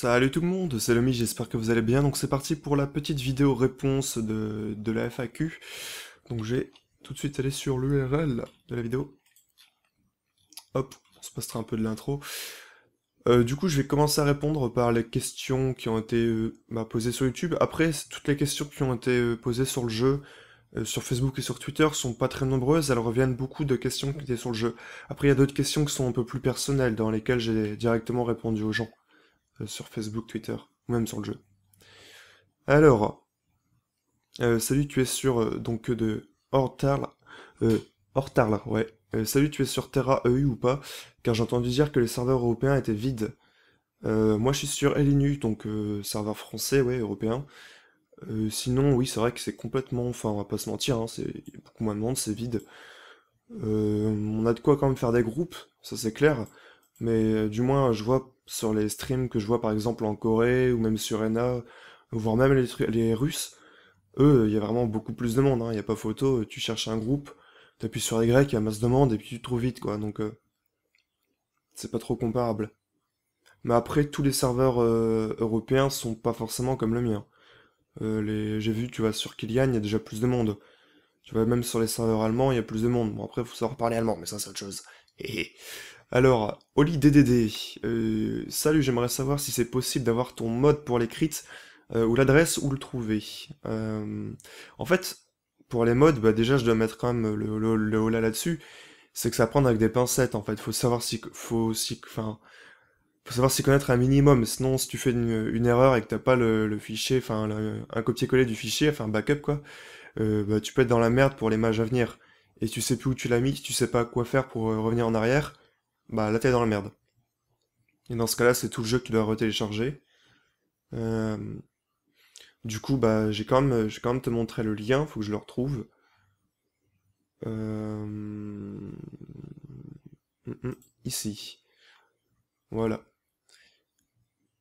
Salut tout le monde, c'est Lomi, j'espère que vous allez bien. Donc c'est parti pour la petite vidéo réponse de, la FAQ. Donc j'ai tout de suite allé sur l'URL de la vidéo. Hop, on se passera un peu de l'intro. Euh, du coup, je vais commencer à répondre par les questions qui ont été euh, bah, posées sur YouTube. Après, toutes les questions qui ont été euh, posées sur le jeu, sur Facebook et sur Twitter, sont pas très nombreuses. Elles reviennent beaucoup de questions qui étaient sur le jeu. Après, il y a d'autres questions qui sont un peu plus personnelles, dans lesquelles j'ai directement répondu aux gens. Euh, sur Facebook, Twitter, ou même sur le jeu. Alors, euh, salut, tu es sur euh, donc de Hortarl, Hortarl, ouais. salut, tu es sur Terra EU ou pas Car j'ai entendu dire que les serveurs européens étaient vides. moi, je suis sur Elinu, donc serveur français, ouais, européen. sinon, oui, c'est vrai que c'est complètement, enfin, on va pas se mentir, hein, c'est beaucoup moins de monde, c'est vide. on a de quoi quand même faire des groupes, ça c'est clair. Mais euh, du moins, je vois sur les streams que je vois par exemple en Corée ou même sur ENA, voire même les, les Russes, eux, il y a vraiment beaucoup plus de monde. Hein. Il n'y a pas photo, euh, tu cherches un groupe, tu appuies sur Y, il y a masse de monde et puis tu trouves vite. quoi. Donc, euh, c'est pas trop comparable. Mais après, tous les serveurs européens sont pas forcément comme le mien. les... J'ai vu, tu vois, sur Kilian, il y a déjà plus de monde. Tu vois, même sur les serveurs allemands, il y a plus de monde. Bon, après, il faut savoir parler allemand, mais ça, c'est autre chose. Et... Eh, eh. Alors, Oli DDD, euh, salut, j'aimerais savoir si c'est possible d'avoir ton mode pour les euh, ou l'adresse, où le trouver. Euh, en fait, pour les modes, bah, déjà je dois mettre quand même le, le, le hola là-dessus, c'est que ça prend avec des pincettes en fait, faut savoir si... Faut faut savoir s'y connaître un minimum, sinon si tu fais une, erreur et que t'as pas le, fichier, enfin un copier-coller du fichier, enfin un backup quoi, bah, tu peux être dans la merde pour les mages à venir. Et tu sais plus où tu l'as mis, tu sais pas quoi faire pour revenir en arrière, bah là t'es dans la merde. Et dans ce cas-là, c'est tout le jeu que tu dois retélécharger. Euh, du coup, bah j'ai quand même, j'ai quand même te montrer le lien, faut que je le retrouve. Euh, mm, mm, ici. Voilà.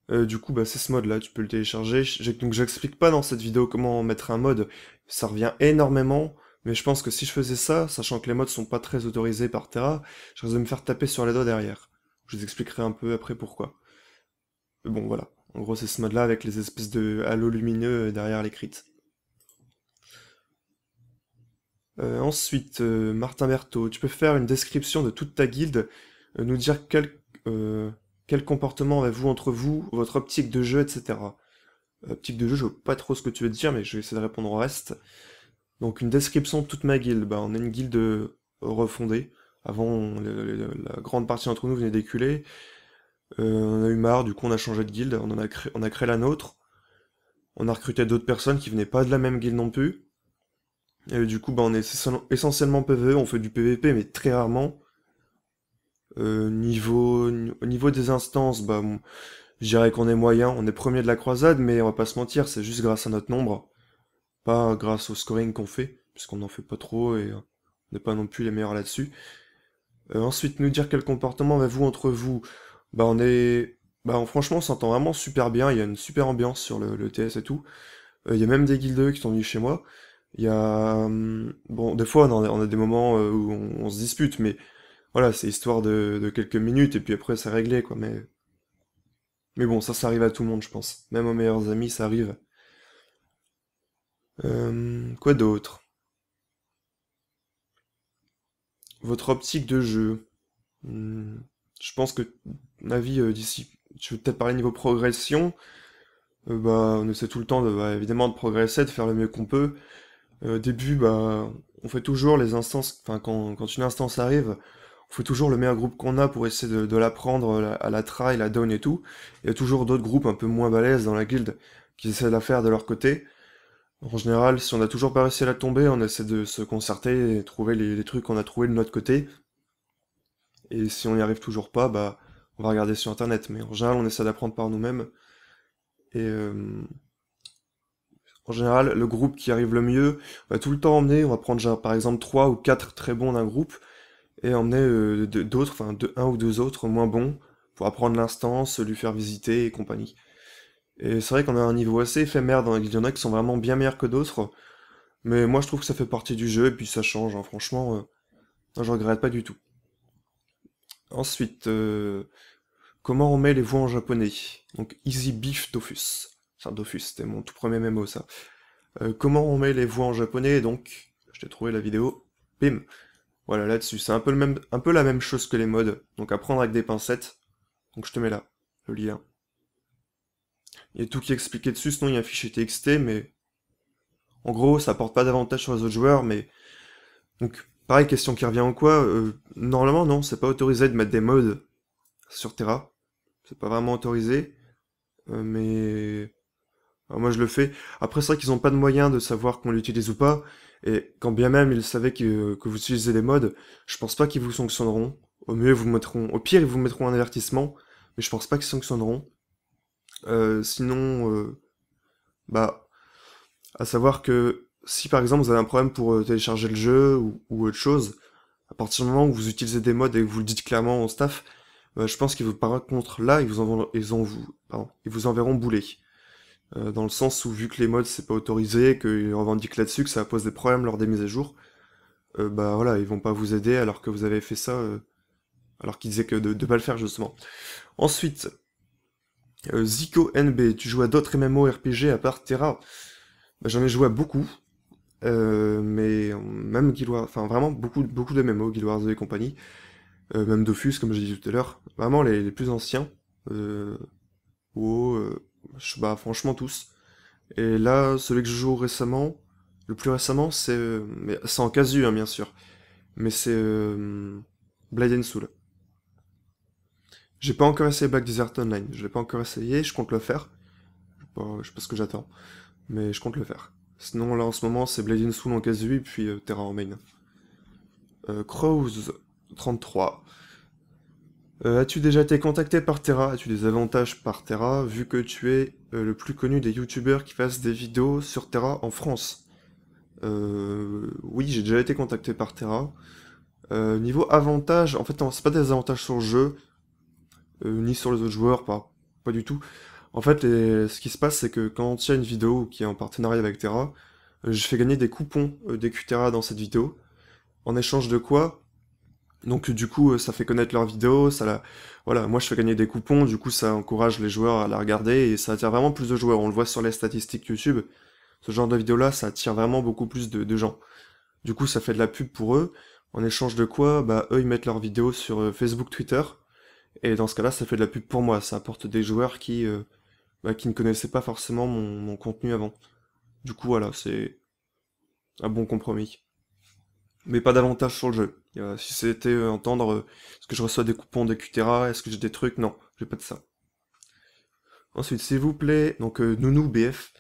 Euh, du coup, bah, c'est ce mode-là, tu peux le télécharger. donc, j'explique pas dans cette vidéo comment mettre un mode. Ça revient énormément. Mais je pense que si je faisais ça, sachant que les mods sont pas très autorisés par Terra, je risque de me faire taper sur les doigts derrière. Je vous expliquerai un peu après pourquoi. bon, voilà. En gros, c'est ce mode-là avec les espèces de halo lumineux euh, derrière les crits. Euh, ensuite, euh, Martin Berthaud, tu peux faire une description de toute ta guilde, nous dire quel, quel comportement avez-vous entre vous, votre optique de jeu, etc. Optique de jeu, je vois pas trop ce que tu veux dire, mais je vais essayer de répondre au reste. Donc une description de toute ma guilde. Bah, on est une guilde euh, refondée. Avant, la grande partie d'entre nous venait d'éculer. Euh, on a eu marre, du coup on a changé de guilde, on, a, créé, on a créé la nôtre. On a recruté d'autres personnes qui venaient pas de la même guilde non plus. Et du coup, bah, on est essentiellement PvE, on fait du PvP, mais très rarement. Euh, niveau, au niveau des instances, bah, je dirais qu'on est moyen, on est premier de la croisade, mais on va pas se mentir, c'est juste grâce à notre nombre grâce au scoring qu'on fait, puisqu'on n'en fait pas trop et euh, on n'est pas non plus les meilleurs là-dessus. Euh, ensuite, nous dire quel comportement avez-vous entre vous Bah on est, bah franchement, on s'entend vraiment super bien. Il y a une super ambiance sur le, TS et tout. Euh, il y a même des guildes qui sont venus chez moi. Il y a hum, bon, des fois on a, des moments où on, se dispute, mais voilà, c'est histoire de, de, quelques minutes et puis après c'est réglé quoi. Mais mais bon, ça, ça arrive à tout le monde, je pense. Même aux meilleurs amis, ça arrive. Euh, quoi d'autre Votre optique de jeu. Hmm, je pense que, ma vie, euh, d'ici, je vais peut-être parler niveau progression. Euh, bah, on essaie tout le temps, de, bah, évidemment, de progresser, de faire le mieux qu'on peut. Au début, bah, on fait toujours les instances, enfin, quand, une instance arrive, on fait toujours le meilleur groupe qu'on a pour essayer de, de prendre à la try, la down et tout. Il y a toujours d'autres groupes un peu moins balèzes dans la guilde qui essaient de la faire de leur côté. En général, si on n'a toujours pas réussi à la tomber, on essaie de se concerter et trouver les, trucs qu'on a trouvés de notre côté. Et si on n'y arrive toujours pas, bah, on va regarder sur Internet. Mais en général, on essaie d'apprendre par nous-mêmes. Et euh, en général, le groupe qui arrive le mieux, on va tout le temps emmener, on va prendre par exemple trois ou quatre très bons d'un groupe, et emmener euh, d'autres, enfin un ou deux autres moins bons, pour apprendre l'instance, lui faire visiter et compagnie. Et c'est vrai qu'on a un niveau assez éphémère dans il y en a qui sont vraiment bien meilleurs que d'autres. Mais moi je trouve que ça fait partie du jeu et puis ça change, hein. franchement, je euh, ne je regrette pas du tout. Ensuite, euh, comment on met les voix en japonais Donc Easy Beef Dofus. Enfin Dofus, c'était mon tout premier mémo ça. Euh, comment on met les voix en japonais Donc, je t'ai trouvé la vidéo, bim. Voilà là-dessus, c'est un peu un peu la même chose que les modes. Donc à prendre avec des pincettes. Donc je te mets là, le lien. Il y a tout qui est expliqué dessus, sinon il y a un fichier TXT, mais en gros, ça apporte pas d'avantage sur les autres joueurs, mais donc pareil, question qui revient en quoi euh, Normalement, non, c'est pas autorisé de mettre des modes sur Terra, c'est pas vraiment autorisé, euh, mais moi je le fais. Après, c'est vrai qu'ils ont pas de moyen de savoir qu'on l'utilise ou pas, et quand bien même ils savaient que, vous utilisez des modes, je pense pas qu'ils vous sanctionneront. Au mieux, vous mettront, au pire, ils vous mettront un avertissement, mais je pense pas qu'ils sanctionneront. Euh, sinon, euh, bah, à savoir que si par exemple vous avez un problème pour euh, télécharger le jeu ou, ou, autre chose, à partir du moment où vous utilisez des mods et que vous le dites clairement au staff, bah, je pense qu'ils vous par contre là, ils vous, ils, en vous, ils vous enverront bouler. dans le sens où vu que les mods c'est pas autorisé, qu'ils revendiquent là-dessus, que ça pose des problèmes lors des mises à jour, bah voilà, ils vont pas vous aider alors que vous avez fait ça, alors qu'ils disaient que de, ne pas le faire justement. Ensuite, euh, Zico NB, tu joues à d'autres MMORPG à part Terra bah, J'en ai joué à beaucoup. Euh, mais même Guild Wars, enfin vraiment beaucoup, beaucoup de MMO, Guild Wars et compagnie. Euh, même Dofus, comme j'ai dit tout à l'heure. Vraiment les, plus anciens. Euh, bah, franchement tous. Et là, celui que je joue récemment, le plus récemment, c'est. c'est en casu, hein, bien sûr. Mais c'est. Blade and Soul. J'ai pas encore essayé Black Desert Online. Je l'ai pas encore essayé, je compte le faire. Je sais pas, ce que j'attends, mais je compte le faire. Sinon, là, en ce moment, c'est Blade in Soul en 8 puis euh, Terra en main. Euh, Crows 33. Euh, as-tu déjà été contacté par Terra As-tu des avantages par Terra, vu que tu es euh, le plus connu des youtubeurs qui fassent des vidéos sur Terra en France Oui, j'ai déjà été contacté par Terra. niveau avantages, en fait, non, c'est pas des avantages sur le jeu, euh, ni sur les autres joueurs, pas, pas du tout. En fait, ce qui se passe, c'est que quand il tient une vidéo qui est en partenariat avec Terra, euh, je fais gagner des coupons euh, Terra dans cette vidéo. En échange de quoi donc du coup, ça fait connaître leur vidéo, ça la... voilà, moi je fais gagner des coupons, du coup ça encourage les joueurs à la regarder et ça attire vraiment plus de joueurs. On le voit sur les statistiques YouTube, ce genre de vidéo-là, ça attire vraiment beaucoup plus de, de, gens. Du coup, ça fait de la pub pour eux. En échange de quoi, bah eux ils mettent leurs vidéo sur Facebook, Twitter. Et dans ce cas-là, ça fait de la pub pour moi. Ça apporte des joueurs qui, euh, bah, qui ne connaissaient pas forcément mon, contenu avant. Du coup, voilà, c'est un bon compromis. Mais pas d'avantage sur le jeu. Euh, si c'était euh, entendre est-ce que je reçois des coupons de est-ce que j'ai des trucs, non, j'ai pas de ça. Ensuite, s'il vous plaît, donc Nounou BF.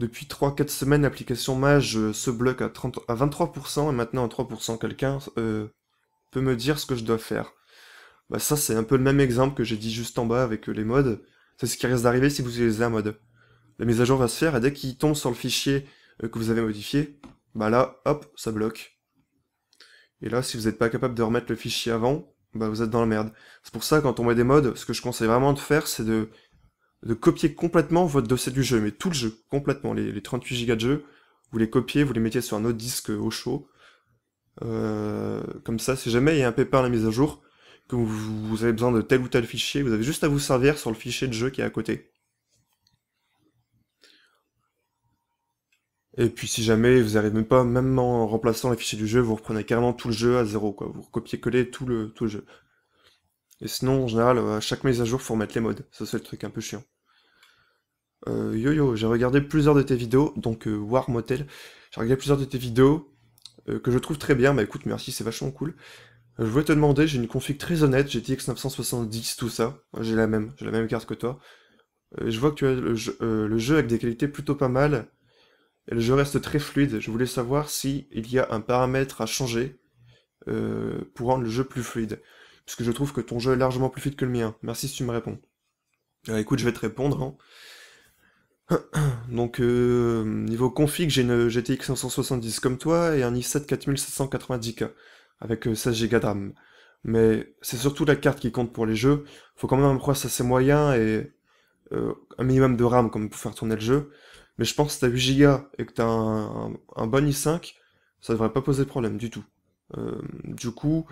Depuis 3-4 semaines, l'application Mage se bloque à 23% et maintenant à 3%. Quelqu'un peut me dire ce que je dois faire bah ça, c'est un peu le même exemple que j'ai dit juste en bas avec euh, les modes. C'est ce qui reste d'arriver si vous utilisez un mode. La mise à jour va se faire et dès qu'il tombe sur le fichier euh, que vous avez modifié, bah là, hop, ça bloque. Et là, si vous n'êtes pas capable de remettre le fichier avant, bah vous êtes dans la merde. C'est pour ça, quand on met des modes, ce que je conseille vraiment de faire, c'est de, de copier complètement votre dossier du jeu, mais tout le jeu, complètement, les, 38 Go de jeu, vous les copiez, vous les mettez sur un autre disque euh, au chaud. comme ça, si jamais il y a un pépin à la mise à jour, que vous avez besoin de tel ou tel fichier, vous avez juste à vous servir sur le fichier de jeu qui est à côté. Et puis si jamais vous n'arrivez même pas, même en remplaçant les fichiers du jeu, vous reprenez carrément tout le jeu à zéro, quoi. Vous recopiez-collez tout le, tout jeu. Et sinon, en général, à chaque mise à jour, faut remettre les modes. Ça, c'est le truc un peu chiant. Euh, yo yo, j'ai regardé plusieurs de tes vidéos, donc euh, War Motel. J'ai regardé plusieurs de tes vidéos euh, que je trouve très bien. Bah écoute, merci, c'est vachement cool. Je voulais te demander, j'ai une config très honnête, GTX 970, tout ça. J'ai la même, la même carte que toi. Euh, je vois que tu as euh, le jeu, avec des qualités plutôt pas mal. Et le jeu reste très fluide. Je voulais savoir si y a un paramètre à changer euh, pour rendre le jeu plus fluide. Puisque je trouve que ton jeu est largement plus fluide que le mien. Merci si tu me réponds. écoute, je vais te répondre. Hein. Donc, niveau config, j'ai une GTX 970 comme toi et un i7 4790K avec 16 euh, Go de RAM. Mais c'est surtout la carte qui compte pour les jeux. Faut quand même un processeur assez moyen et euh, un minimum de RAM comme pour faire tourner le jeu. Mais je pense que si t'as 8 Go et que t'as un, bon i5, ça devrait pas poser de problème du tout. Euh, du coup,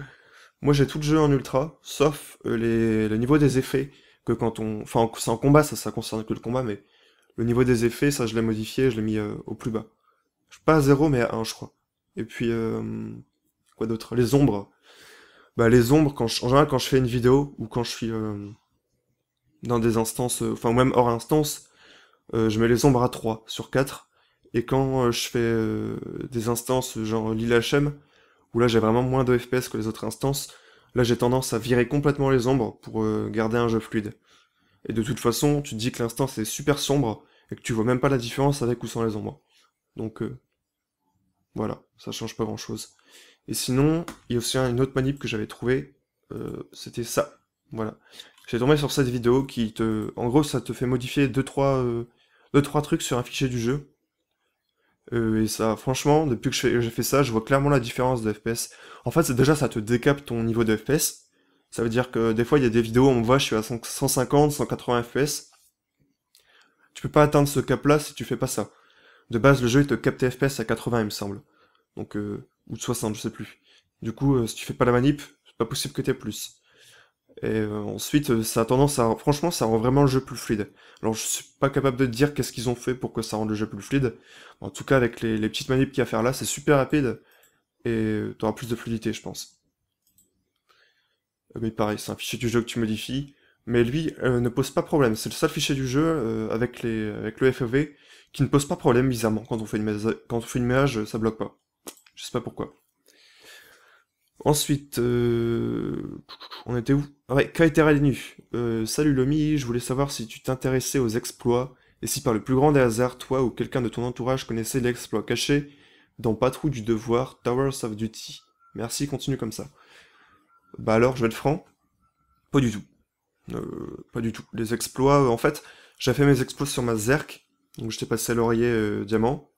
moi j'ai tout le jeu en ultra, sauf le niveau des effets, que quand on... Enfin, c'est en combat, ça, ça concerne que le combat, mais le niveau des effets, ça je l'ai modifié, je l'ai mis au plus bas. Pas à 0, mais à 1, je crois. Et puis, quoi d'autre Les ombres. Bah, les ombres, quand je, en général, quand je fais une vidéo ou quand je suis euh, dans des instances, euh, enfin, même hors instance, euh, je mets les ombres à 3 sur 4. Et quand je fais des instances genre HM, où là j'ai vraiment moins de FPS que les autres instances, là j'ai tendance à virer complètement les ombres pour garder un jeu fluide. Et de toute façon, tu te dis que l'instance est super sombre et que tu vois même pas la différence avec ou sans les ombres. Donc voilà, ça change pas grand chose. Et sinon, il y a aussi une autre manip que j'avais trouvée, euh, c'était ça. Voilà. J'ai tombé sur cette vidéo qui te... En gros, ça te fait modifier 2-3 deux, trois, euh, deux, trois trucs sur un fichier du jeu. Euh, et ça, franchement, depuis que j'ai fait ça, je vois clairement la différence de FPS. En fait, déjà, ça te décape ton niveau de FPS. Ça veut dire que des fois, il y a des vidéos où on me voit, je suis à 150, 180 FPS. Tu peux pas atteindre ce cap-là si tu fais pas ça. De base, le jeu, il te capte tes FPS à 80, il me semble. Donc, euh, ou de 60, je sais plus. Du coup, euh, si tu fais pas la manip, c'est pas possible que t'aies plus. Et euh, ensuite, euh, ça a tendance à... Franchement, ça rend vraiment le jeu plus fluide. Alors, je suis pas capable de dire qu'est-ce qu'ils ont fait pour que ça rende le jeu plus fluide. En tout cas, avec les, petites manips qu'il y a à faire là, c'est super rapide. Et t'auras plus de fluidité, je pense. Mais pareil, c'est un fichier du jeu que tu modifies. Mais lui ne pose pas problème. C'est le seul fichier du jeu avec, les, le FEV qui ne pose pas problème, bizarrement. Quand on fait une, quand on fait une ménage, ça bloque pas. Je sais pas pourquoi. Ensuite, euh... on était où ah Ouais, Kaitera nu Euh, salut Lomi, je voulais savoir si tu t'intéressais aux exploits et si par le plus grand des hasards, toi ou quelqu'un de ton entourage connaissait l'exploit caché dans Patrou du Devoir, Towers of Duty. Merci, continue comme ça. Bah alors, je vais être franc, pas du tout. Euh, pas du tout. Les exploits, en fait, j'ai fait mes exploits sur ma Zerk, donc t'ai passé à laurier euh, diamant,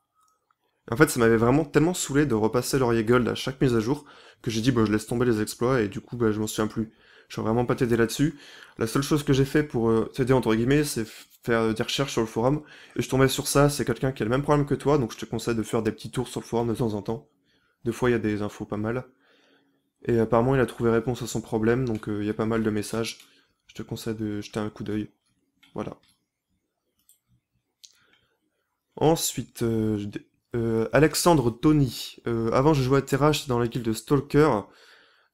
en fait, ça m'avait vraiment tellement saoulé de repasser Laurier Gold à chaque mise à jour que j'ai dit, bon, bah, je laisse tomber les exploits et du coup, bah, je m'en souviens plus. Je suis vraiment pas t'aider là-dessus. La seule chose que j'ai fait pour euh, t'aider, entre guillemets, c'est faire euh, des recherches sur le forum. Et je tombais sur ça, c'est quelqu'un qui a le même problème que toi, donc je te conseille de faire des petits tours sur le forum de temps en temps. Deux fois, il y a des infos pas mal. Et apparemment, il a trouvé réponse à son problème, donc euh, il y a pas mal de messages. Je te conseille de jeter un coup d'œil. Voilà. Ensuite, euh, Alexandre Tony. Euh, avant, je jouais à j'étais dans la guilde Stalker.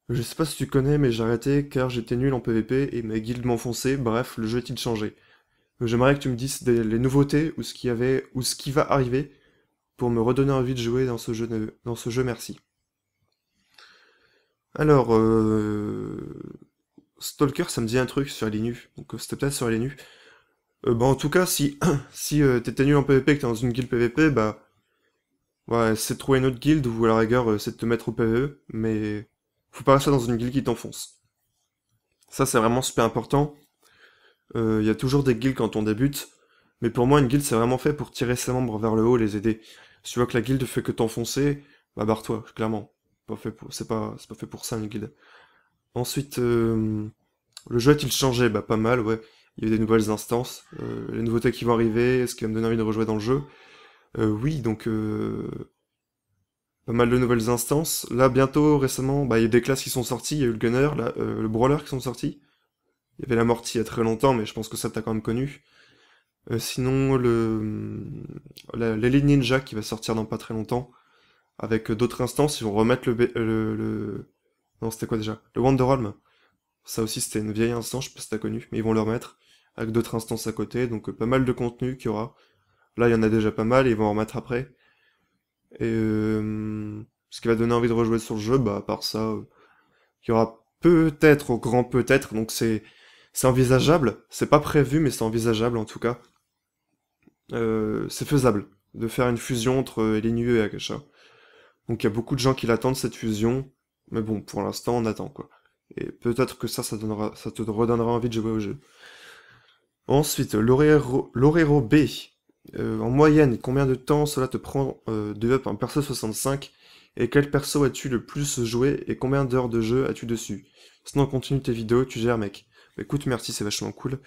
Je sais pas si tu connais, mais j'ai arrêté car j'étais nul en PvP et ma guilde m'enfonçait. Bref, le jeu est-il changé euh, J'aimerais que tu me dises des, les nouveautés ou ce qui avait ou ce qui va arriver pour me redonner envie de jouer dans ce jeu. dans ce jeu, merci. Alors, Stalker, ça me dit un truc sur Linux. Donc c'était peut-être sur Linux. bah en tout cas, si si t'étais nul en PvP et que t'es dans une guilde PvP, bah Ouais, c'est de trouver une autre guilde ou à la rigueur, euh, c'est de te mettre au PvE, mais faut pas rester dans une guilde qui t'enfonce. Ça, c'est vraiment super important. Il euh, y a toujours des guilds quand on débute, mais pour moi, une guilde, c'est vraiment fait pour tirer ses membres vers le haut, les aider. Si tu vois que la guilde fait que t'enfoncer, bah barre-toi, clairement. c'est pas, c'est pas fait pour ça, une guilde. Ensuite, euh, le jeu a-t-il changé Bah pas mal, ouais. Il y a eu des nouvelles instances, les nouveautés qui vont arriver, ce qui va me donner envie de rejouer dans le jeu. Euh, oui, donc euh, pas mal de nouvelles instances. Là, bientôt, récemment, bah, il y a des classes qui sont sorties. Il y a eu le Gunner, euh, le Brawler qui sont sortis. Il y avait la Morty il y a très longtemps, mais je pense que ça t'as quand même connu. sinon, le mm, Ninja qui va sortir dans pas très longtemps. Avec d'autres instances, ils vont remettre le... le, Non, c'était quoi déjà Le Wonderholm. Ça aussi, c'était une vieille instance, je sais pas si t'as connu, mais ils vont le remettre. Avec d'autres instances à côté, donc pas mal de contenu qu'il y aura. Là, il y en a déjà pas mal, ils vont en remettre après. Et euh, ce qui va donner envie de rejouer sur le jeu, bah, à part ça, il y aura peut-être, au grand peut-être, donc c'est c'est envisageable. C'est pas prévu, mais c'est envisageable en tout cas. Euh, c'est faisable de faire une fusion entre Elinue et Akasha. Donc il y a beaucoup de gens qui l'attendent cette fusion, mais bon, pour l'instant on attend quoi. Et peut-être que ça, ça, donnera, ça te redonnera envie de jouer au jeu. Ensuite, l'Oreiro B euh, en moyenne, combien de temps cela te prend euh, de up un perso 65 et quel perso as-tu le plus joué et combien d'heures de jeu as-tu dessus Sinon, continue tes vidéos, tu gères, mec. Bah, écoute, merci, c'est vachement cool.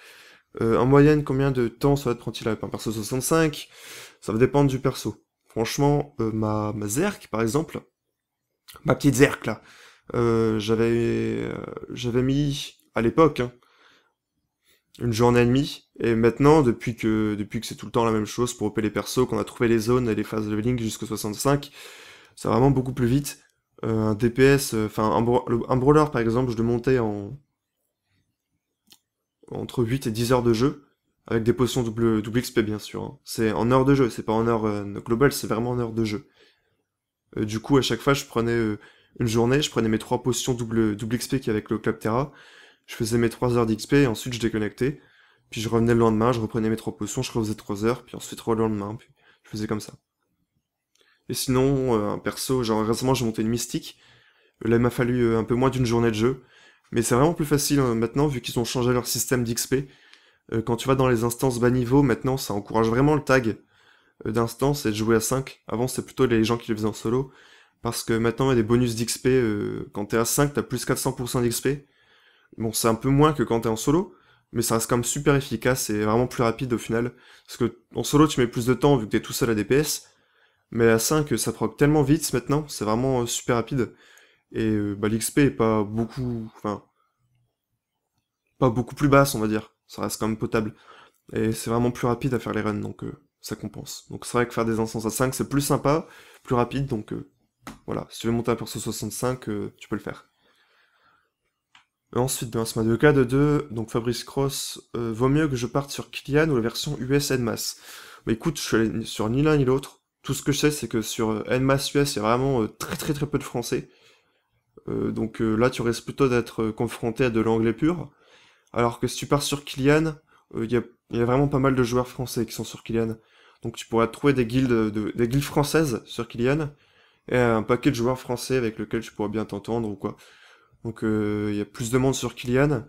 Euh, en moyenne, combien de temps cela te prend-il à un perso 65 Ça va dépendre du perso. Franchement, ma, ma Zerk, par exemple, ma petite Zerk, là, j'avais j'avais mis, à l'époque, hein, une journée et demie. Et maintenant, depuis que, depuis que c'est tout le temps la même chose pour OP les persos, qu'on a trouvé les zones et les phases de leveling jusqu'au 65, ça vraiment beaucoup plus vite. Euh, un DPS, euh, enfin, un, un, brawler par exemple, je le montais en. entre 8 et 10 heures de jeu, avec des potions double, double XP bien sûr. Hein. C'est en heure de jeu, c'est pas en heure euh, globale, c'est vraiment en heure de jeu. du coup, à chaque fois, je prenais une journée, je prenais mes trois potions double, double XP avait avec le Terra je faisais mes 3 heures d'XP, et ensuite je déconnectais, puis je revenais le lendemain, je reprenais mes 3 potions, je refaisais 3 heures, puis ensuite le lendemain, puis je faisais comme ça. Et sinon, euh, un perso, genre récemment j'ai monté une mystique, euh, là il m'a fallu euh, un peu moins d'une journée de jeu, mais c'est vraiment plus facile hein, maintenant vu qu'ils ont changé leur système d'XP. quand tu vas dans les instances bas niveau, maintenant ça encourage vraiment le tag d'instance et de jouer à 5. Avant c'était plutôt les gens qui le faisaient en solo, parce que maintenant il y a des bonus d'XP, quand t'es à 5 t'as plus 400% d'XP, Bon, c'est un peu moins que quand t'es en solo, mais ça reste quand même super efficace et vraiment plus rapide au final. Parce que en solo, tu mets plus de temps vu que t'es tout seul à DPS, mais à 5, ça proc tellement vite maintenant, c'est vraiment euh, super rapide. Et euh, bah, l'XP est pas beaucoup, enfin, pas beaucoup plus basse, on va dire. Ça reste quand même potable. Et c'est vraiment plus rapide à faire les runs, donc euh, ça compense. Donc c'est vrai que faire des instances à 5, c'est plus sympa, plus rapide, donc voilà. Si tu veux monter un perso 65, tu peux le faire. Euh, ensuite, ben, mode de cas de 2, donc Fabrice Cross, euh, vaut mieux que je parte sur Kylian ou la version US Enmas bah, ?» Mais écoute, je suis sur ni l'un ni l'autre. Tout ce que je sais, c'est que sur Enmas euh, US, il y a vraiment très très très peu de français. donc là, tu risques plutôt d'être confronté à de l'anglais pur. Alors que si tu pars sur Kylian, il y, a, vraiment pas mal de joueurs français qui sont sur Kylian. Donc tu pourras trouver des guildes, des guildes françaises sur Kylian, et un paquet de joueurs français avec lesquels tu pourras bien t'entendre ou quoi. Donc euh, il y a plus de monde sur Kilian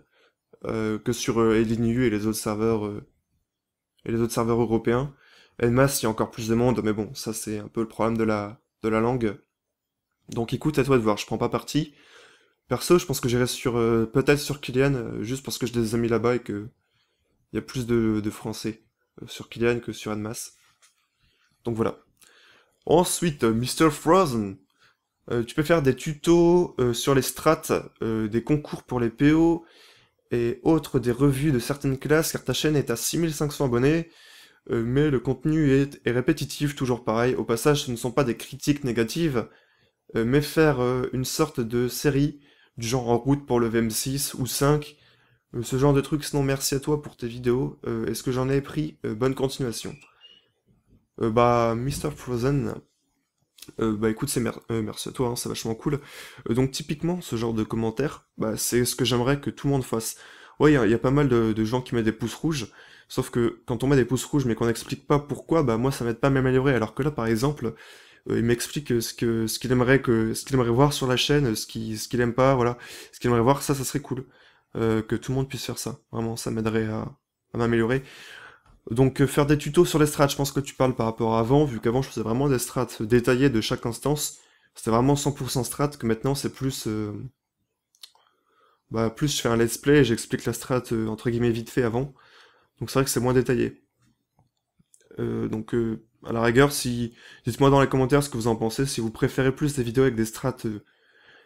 euh, que sur euh, Elinu et les autres serveurs et les autres serveurs européens. Enmas il y a encore plus de monde, mais bon, ça c'est un peu le problème de la, de la langue. Donc écoute, à toi de voir, je prends pas parti. Perso, je pense que j'irai sur peut-être sur Kylian, juste parce que j'ai des amis là-bas et que il y a plus de, Français sur Kylian que sur Enmas. Donc voilà. Ensuite, Mr. Frozen. Euh, tu peux faire des tutos euh, sur les strates, euh, des concours pour les PO et autres des revues de certaines classes car ta chaîne est à 6500 abonnés, mais le contenu est, répétitif, toujours pareil. Au passage, ce ne sont pas des critiques négatives, mais faire une sorte de série du genre en route pour le VM6 ou 5, ce genre de trucs. sinon merci à toi pour tes vidéos, est-ce que j'en ai pris Bonne continuation. bah, Mr. Frozen, euh, bah écoute, c'est euh, merci à toi, hein, c'est vachement cool. Euh, donc typiquement, ce genre de commentaire, bah, c'est ce que j'aimerais que tout le monde fasse. Ouais, il y, a pas mal de, gens qui mettent des pouces rouges, sauf que quand on met des pouces rouges mais qu'on n'explique pas pourquoi, bah moi ça m'aide pas à m'améliorer. Alors que là, par exemple, il m'explique ce que ce qu'il aimerait que ce qu'il aimerait voir sur la chaîne, ce qu'il ce aime pas, voilà, ce qu'il aimerait voir, ça, ça serait cool que tout le monde puisse faire ça. Vraiment, ça m'aiderait à m'améliorer. Donc euh, faire des tutos sur les strats, je pense que tu parles par rapport à avant, vu qu'avant je faisais vraiment des strats détaillés de chaque instance. C'était vraiment 100% strat, que maintenant c'est plus... Euh, bah plus je fais un let's play et j'explique la strat euh, entre guillemets vite fait avant. Donc c'est vrai que c'est moins détaillé. donc à la rigueur, si dites-moi dans les commentaires ce que vous en pensez, si vous préférez plus des vidéos avec des strats...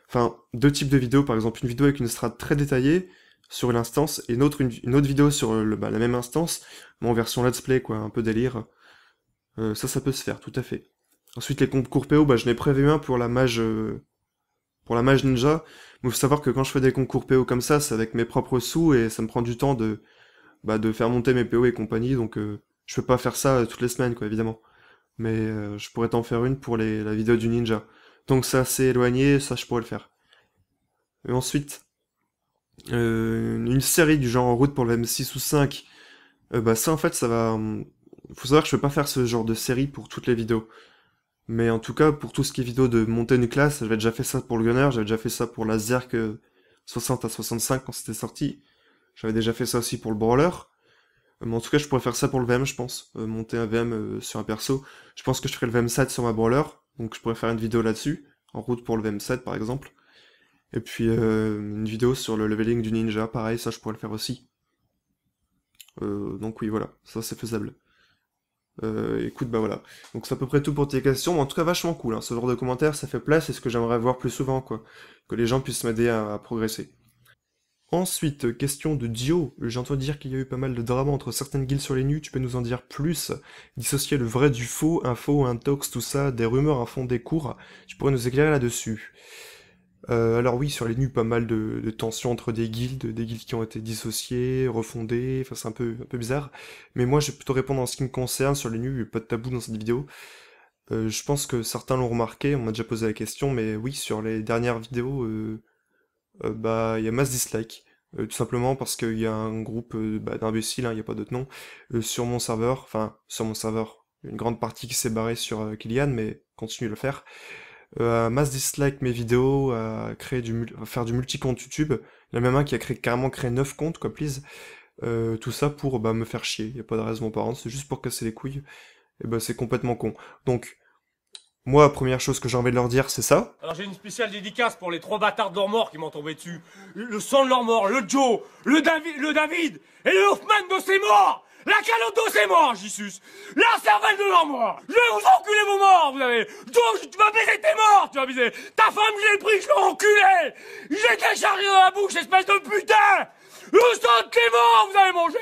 Enfin, deux types de vidéos, par exemple une vidéo avec une strat très détaillée sur une instance et une autre, une, autre vidéo sur euh, le, bah, la même instance, mais en version let's play, quoi, un peu délire. Euh, ça, ça peut se faire, tout à fait. Ensuite, les concours PO, bah, je n'ai prévu un pour la mage, euh, pour la mage ninja. Mais faut savoir que quand je fais des concours PO comme ça, c'est avec mes propres sous et ça me prend du temps de, bah, de faire monter mes PO et compagnie, donc euh, je peux pas faire ça toutes les semaines, quoi, évidemment. Mais je pourrais t'en faire une pour la vidéo du ninja. Donc ça, c'est éloigné, ça, je pourrais le faire. Et ensuite, euh, une série du genre en route pour le vm 6 ou 5, euh, bah ça en fait ça va... Hum, faut savoir que je peux pas faire ce genre de série pour toutes les vidéos. Mais en tout cas, pour tout ce qui est vidéo de monter une classe, j'avais déjà fait ça pour le Gunner, j'avais déjà fait ça pour la Zerk 60 euh, à 65 quand c'était sorti. J'avais déjà fait ça aussi pour le Brawler. Mais en tout cas, je pourrais faire ça pour le VM, je pense. monter un VM sur un perso. Je pense que je ferai le VM7 sur ma Brawler. Donc je pourrais faire une vidéo là-dessus. En route pour le VM7, par exemple. Et puis euh, une vidéo sur le leveling du ninja, pareil, ça je pourrais le faire aussi. Euh, donc oui, voilà, ça c'est faisable. Euh, écoute, bah voilà. Donc c'est à peu près tout pour tes questions, mais en tout cas vachement cool. Hein. Ce genre de commentaires, ça fait place, c'est ce que j'aimerais voir plus souvent, quoi. Que les gens puissent m'aider à, progresser. Ensuite, question de Dio. J'entends dire qu'il y a eu pas mal de drames entre certaines guildes sur les nus, tu peux nous en dire plus Dissocier le vrai du faux, un faux, un tox, tout ça, des rumeurs, à fond des cours, tu pourrais nous éclairer là-dessus. Euh, alors oui, sur les nus, pas mal de, tensions entre des guildes, des guildes qui ont été dissociées, refondées, enfin c'est un peu, un peu bizarre. Mais moi, je vais plutôt répondre en ce qui me concerne, sur les nus, pas de tabou dans cette vidéo. Euh, je pense que certains l'ont remarqué, on m'a déjà posé la question, mais oui, sur les dernières vidéos, euh, bah il y a masse dislike. tout simplement parce qu'il y a un groupe bah, d'imbéciles, hein, il n'y a pas d'autre nom, sur mon serveur, enfin sur mon serveur, une grande partie qui s'est barrée sur Kylian, mais continue de le faire euh, mass dislike mes vidéos, à créer du, faire du multi-compte YouTube. Il y a même un qui a créé, carrément créé neuf comptes, quoi, please. Euh, tout ça pour bah, me faire chier. Il a pas de raison parent, c'est juste pour casser les couilles. Et bah c'est complètement con. Donc, moi, première chose que j'ai envie de leur dire, c'est ça. Alors j'ai une spéciale dédicace pour les trois bâtards de leur mort qui m'ont tombé dessus. Le sang de leur mort, le Joe, le David, le David et le Hoffman de ses morts la d'eau, c'est moi, Jésus La cervelle de moi Je vais vous enculer vos morts, vous avez Donc, tu vas baiser tes morts, tu vas baiser Ta femme, je l'ai pris, je l'ai enculé J'ai déchargé dans la bouche, espèce de putain Le stock les morts, vous avez mangé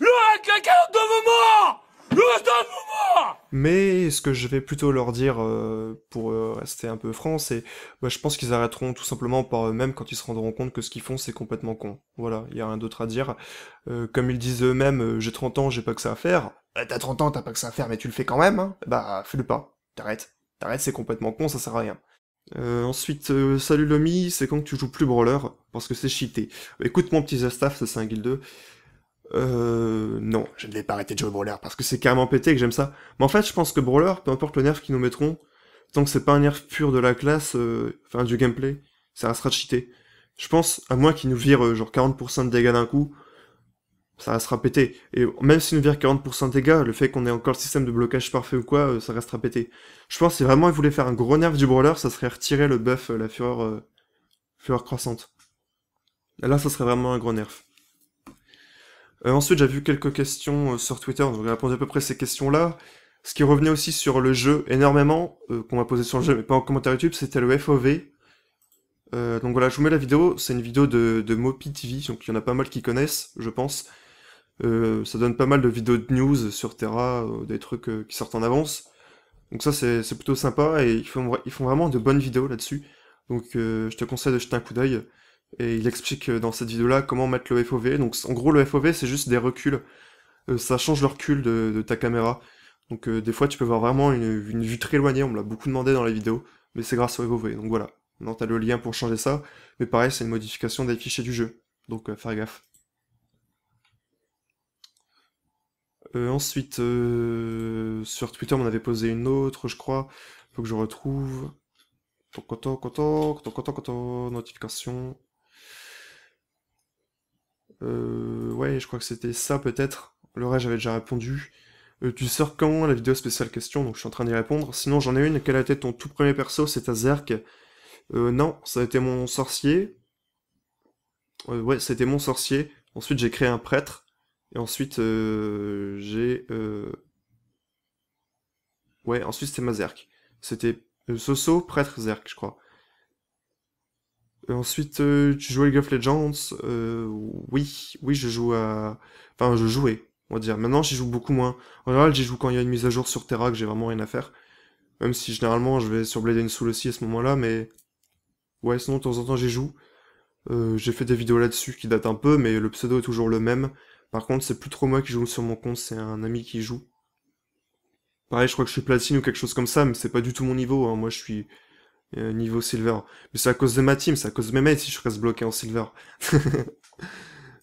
la calotte de vos morts Le stock, de vos morts mais ce que je vais plutôt leur dire, euh, pour euh, rester un peu franc, c'est moi, bah, je pense qu'ils arrêteront tout simplement par eux-mêmes quand ils se rendront compte que ce qu'ils font, c'est complètement con. Voilà, il y a rien d'autre à dire. Euh, comme ils disent eux-mêmes, j'ai 30 ans, j'ai pas que ça à faire. Bah, t'as 30 ans, t'as pas que ça à faire, mais tu le fais quand même. Hein bah, fais-le pas. T'arrêtes. T'arrêtes, c'est complètement con, ça sert à rien. ensuite, salut Lomi, c'est quand que tu joues plus Brawler Parce que c'est cheaté. Écoute mon petit staff, c'est un guild 2. Euh, non, je ne vais pas arrêter de jouer Brawler parce que c'est carrément pété que j'aime ça. Mais en fait, je pense que Brawler, peu importe le nerf qu'ils nous mettront, tant que c'est pas un nerf pur de la classe, euh, enfin du gameplay, ça restera cheaté. Je pense, à moins qu'ils nous vire euh, genre 40% de dégâts d'un coup, ça restera pété. Et même si nous vire 40% de dégâts, le fait qu'on ait encore le système de blocage parfait ou quoi, euh, ça restera pété. Je pense que si vraiment ils voulaient faire un gros nerf du brawler, ça serait retirer le buff, la fureur, fureur croissante. là, ça serait vraiment un gros nerf. Euh, ensuite, j'ai vu quelques questions euh, sur Twitter, donc j'ai répondu à peu près à ces questions-là. Ce qui revenait aussi sur le jeu énormément, euh, qu'on m'a posé sur le jeu, mais pas en commentaire YouTube, c'était le FOV. donc voilà, je vous mets la vidéo, c'est une vidéo de, MopiTV, TV, donc il y en a pas mal qui connaissent, je pense. ça donne pas mal de vidéos de news sur Terra, des trucs qui sortent en avance. Donc ça, c'est plutôt sympa, et ils font vraiment de bonnes vidéos là-dessus. Donc je te conseille de jeter un coup d'œil. Et il explique euh, dans cette vidéo-là comment mettre le FOV. Donc en gros, le FOV, c'est juste des reculs. Euh, ça change le recul de, ta caméra. Donc euh, des fois, tu peux voir vraiment une, vue très éloignée. On me l'a beaucoup demandé dans les vidéos, mais c'est grâce au FOV. Donc voilà. Maintenant, as le lien pour changer ça. Mais pareil, c'est une modification des fichiers du jeu. Donc fais gaffe. ensuite, sur Twitter, on avait posé une autre, je crois. Faut que je retrouve. notification. Euh, ouais, je crois que c'était ça peut-être. Le reste, j'avais déjà répondu. Euh, tu sors quand la vidéo spéciale question Donc je suis en train d'y répondre. Sinon, j'en ai une. Quel a été ton tout premier perso C'est Zerk Euh, non, ça a été mon sorcier. Euh, ouais, c'était mon sorcier. Ensuite, j'ai créé un prêtre. Et ensuite, euh, j'ai... Euh, ouais, ensuite, c'était ma Zerk. C'était Soso, prêtre Zerk, je crois. Euh, ensuite, euh, tu jouais League of Legends euh, Oui, oui, je joue à... Enfin, je jouais, on va dire. Maintenant, j'y joue beaucoup moins. En général, j'y joue quand il y a une mise à jour sur Terra, que j'ai vraiment rien à faire. Même si, généralement, je vais sur Blade and Soul aussi à ce moment-là, mais... Ouais, sinon, de temps en temps, j'y joue. j'ai fait des vidéos là-dessus qui datent un peu, mais le pseudo est toujours le même. Par contre, c'est plus trop moi qui joue sur mon compte, c'est un ami qui joue. Pareil, je crois que je suis platine ou quelque chose comme ça, mais c'est pas du tout mon niveau. Hein. Moi, je suis euh, niveau silver. Mais c'est à cause de ma team, c'est à cause de mes mates si je reste bloqué en silver.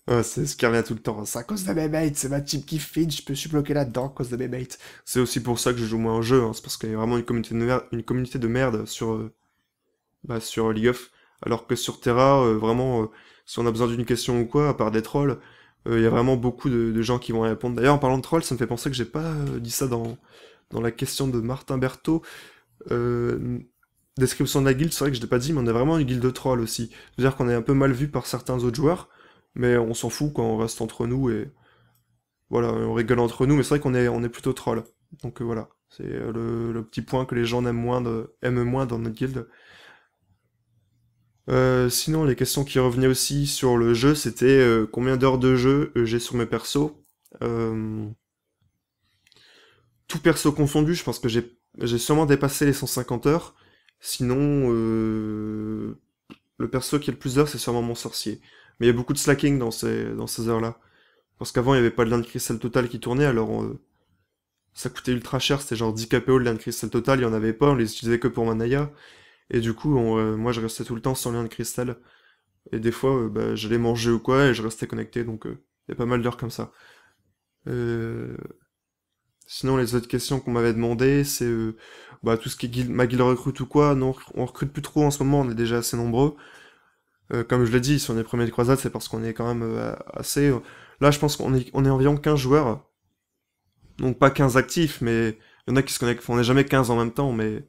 Ah, c'est ce qui revient tout le temps. Hein. C'est à cause de mes mates, c'est ma team qui fit je, peux, suis bloqué là-dedans à cause de mes mates. C'est aussi pour ça que je joue moins en jeu, hein, c'est parce qu'il y a vraiment une communauté de merde, une communauté de merde sur, euh, bah, sur League of. Alors que sur Terra, euh, vraiment, si on a besoin d'une question ou quoi, à part des trolls, il y a vraiment beaucoup de, gens qui vont répondre. D'ailleurs, en parlant de trolls, ça me fait penser que j'ai pas dit ça dans, dans la question de Martin Berthaud. Euh, description de la guilde, c'est vrai que je l'ai pas dit, mais on est vraiment une guilde de trolls aussi. C'est-à-dire qu'on est un peu mal vu par certains autres joueurs, mais on s'en fout quand on reste entre nous et voilà, on rigole entre nous, mais c'est vrai qu'on est, on est plutôt troll. Donc euh, voilà, c'est euh, le, petit point que les gens aiment moins, moins dans notre guilde. Euh, sinon, les questions qui revenaient aussi sur le jeu, c'était combien d'heures de jeu j'ai sur mes persos. tout perso confondu, je pense que j'ai sûrement dépassé les 150 heures. Sinon, euh, le perso qui a le plus d'heures, c'est sûrement mon sorcier. Mais il y a beaucoup de slacking dans ces, dans ces heures-là. Parce qu'avant, il n'y avait pas de lien de cristal total qui tournait, alors euh, ça coûtait ultra cher. C'était genre 10 KPO de lien de cristal total, il n'y en avait pas, on les utilisait que pour Manaya. Et du coup, euh, moi, je restais tout le temps sans lien de cristal. Et des fois, bah, j'allais manger ou quoi, et je restais connecté, donc il y a pas mal d'heures comme ça. Sinon, les autres questions qu'on m'avait demandé, c'est euh, bah, tout ce qui est ma recrute ou quoi. Non, on recrute plus trop en ce moment, on est déjà assez nombreux. Euh, comme je l'ai dit, si on est premier de croisade, c'est parce qu'on est quand même euh, assez. Là, je pense qu'on est, on est environ 15 joueurs. Donc, pas 15 actifs, mais il y en a qui se connectent. on n'est jamais 15 en même temps, mais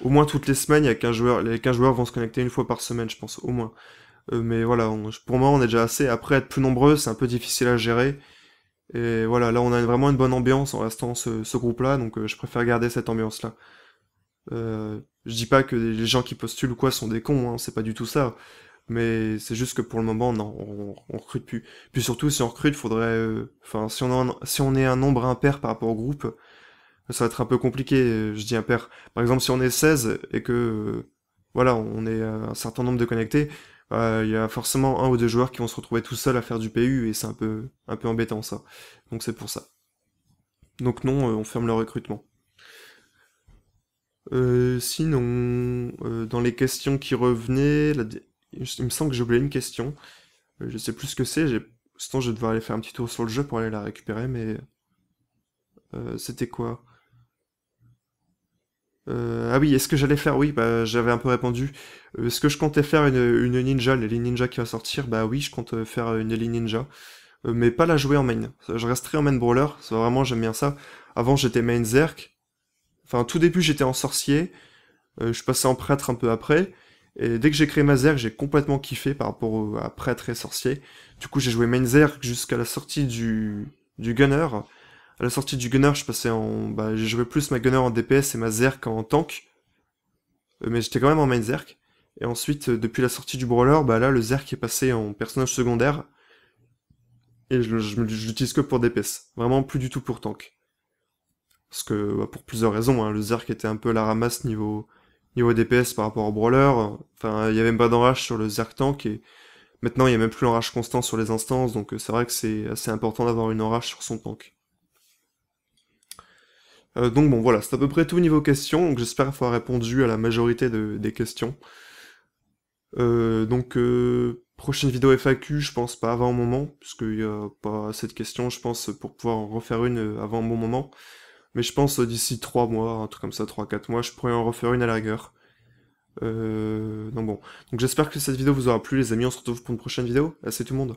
au moins toutes les semaines, il y a 15 joueurs. Les 15 joueurs vont se connecter une fois par semaine, je pense, au moins. mais voilà, pour moi, on est déjà assez. Après, être plus nombreux, c'est un peu difficile à gérer. Et voilà, là on a vraiment une bonne ambiance en restant ce, groupe-là, donc euh, je préfère garder cette ambiance-là. Euh, je dis pas que les gens qui postulent ou quoi sont des cons, hein, c'est pas du tout ça. Mais c'est juste que pour le moment, non, on, recrute plus. Puis surtout, si on recrute, faudrait, euh, enfin, si on si on est un nombre impair par rapport au groupe, ça va être un peu compliqué. Je dis impair. Par exemple, si on est 16 et que, voilà, on est un certain nombre de connectés, il euh, y a forcément un ou deux joueurs qui vont se retrouver tout seuls à faire du PU et c'est un peu, un peu embêtant ça. Donc c'est pour ça. Donc non, euh, on ferme le recrutement. Euh, sinon, dans les questions qui revenaient, il me semble que j'ai oublié une question. je sais plus ce que c'est. Sinon, je vais devoir aller faire un petit tour sur le jeu pour aller la récupérer, mais c'était quoi euh, ah oui, est-ce que j'allais faire Oui, bah, j'avais un peu répondu. Euh, est-ce que je comptais faire une, ninja, une ninja qui va sortir Bah oui, je compte euh, faire une ligne ninja, mais pas la jouer en main. Je resterai en main brawler, ça, vraiment j'aime bien ça. Avant j'étais main zerk, enfin tout début j'étais en sorcier, je passais en prêtre un peu après, et dès que j'ai créé ma zerk, j'ai complètement kiffé par rapport à prêtre et sorcier. Du coup j'ai joué main zerk jusqu'à la sortie du, du gunner, à la sortie du gunner, je passais en, bah, j'ai joué plus ma gunner en DPS et ma zerk en tank. Euh, mais j'étais quand même en main zerk. Et ensuite, euh, depuis la sortie du brawler, bah là, le zerk est passé en personnage secondaire. Et je, l'utilise que pour DPS. Vraiment plus du tout pour tank. Parce que, bah, pour plusieurs raisons, hein. le zerk était un peu la ramasse niveau, niveau DPS par rapport au brawler. Enfin, il y avait même pas d'enrage sur le zerk tank et maintenant il y a même plus l'enrage constant sur les instances, donc euh, c'est vrai que c'est assez important d'avoir une enrage sur son tank. Euh, donc bon, voilà, c'est à peu près tout niveau questions, donc j'espère avoir répondu à la majorité des questions. Euh, donc, euh, prochaine vidéo FAQ, je pense pas avant un moment, puisqu'il y a pas assez de questions, je pense, pour pouvoir en refaire une euh, avant un bon moment. Mais je pense d'ici 3 mois, un truc comme ça, 3-4 mois, je pourrais en refaire une à la rigueur. donc bon, donc j'espère que cette vidéo vous aura plu les amis, on se retrouve pour une prochaine vidéo, c'est tout le monde.